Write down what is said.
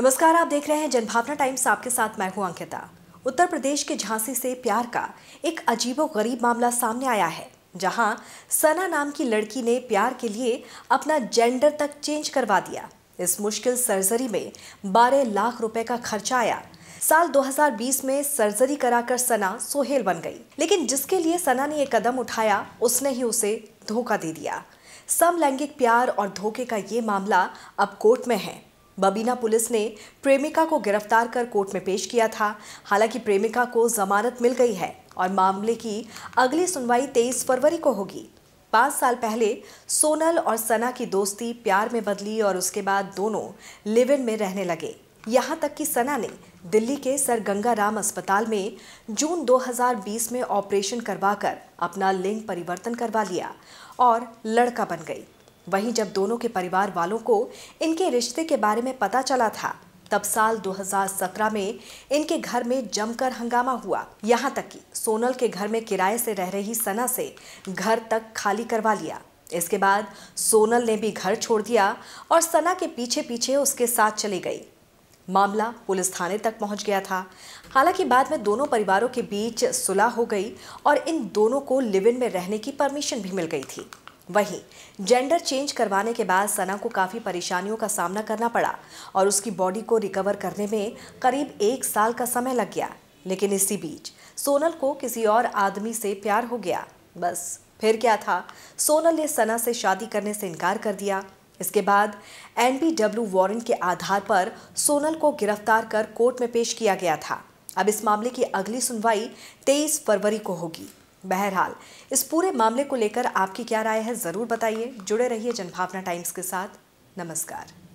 नमस्कार आप देख रहे हैं जनभावना टाइम्स आपके साथ मैं हूं अंकिता उत्तर प्रदेश के झांसी से प्यार का एक अजीबो गरीब मामला सामने आया है जहां सना नाम की लड़की ने प्यार के लिए अपना जेंडर तक चेंज करवा दिया इस मुश्किल सर्जरी में 12 लाख रुपए का खर्चा आया साल 2020 में सर्जरी कराकर सना सोहेल बन गई लेकिन जिसके लिए सना ने ये कदम उठाया उसने ही उसे धोखा दे दिया समलैंगिक प्यार और धोखे का ये मामला अब कोर्ट में है बबीना पुलिस ने प्रेमिका को गिरफ्तार कर कोर्ट में पेश किया था हालांकि प्रेमिका को जमानत मिल गई है और मामले की अगली सुनवाई 23 फरवरी को होगी पाँच साल पहले सोनल और सना की दोस्ती प्यार में बदली और उसके बाद दोनों लिव इन में रहने लगे यहाँ तक कि सना ने दिल्ली के सर गंगाराम अस्पताल में जून 2020 में ऑपरेशन करवाकर अपना लिंग परिवर्तन करवा लिया और लड़का बन गई वहीं जब दोनों के परिवार वालों को इनके रिश्ते के बारे में पता चला था तब साल 2017 में इनके घर में जमकर हंगामा हुआ यहाँ तक कि सोनल के घर में किराए से रह रही सना से घर तक खाली करवा लिया इसके बाद सोनल ने भी घर छोड़ दिया और सना के पीछे पीछे उसके साथ चली गई मामला पुलिस थाने तक पहुंच गया था हालांकि बाद में दोनों परिवारों के बीच सुलह हो गई और इन दोनों को लिव इन में रहने की परमिशन भी मिल गई थी वहीं जेंडर चेंज करवाने के बाद सना को काफ़ी परेशानियों का सामना करना पड़ा और उसकी बॉडी को रिकवर करने में करीब एक साल का समय लग गया लेकिन इसी बीच सोनल को किसी और आदमी से प्यार हो गया बस फिर क्या था सोनल ने सना से शादी करने से इनकार कर दिया इसके बाद डब्ल्यू वारंट के आधार पर सोनल को गिरफ्तार कर कोर्ट में पेश किया गया था अब इस मामले की अगली सुनवाई 23 फरवरी को होगी बहरहाल इस पूरे मामले को लेकर आपकी क्या राय है ज़रूर बताइए जुड़े रहिए जनभावना टाइम्स के साथ नमस्कार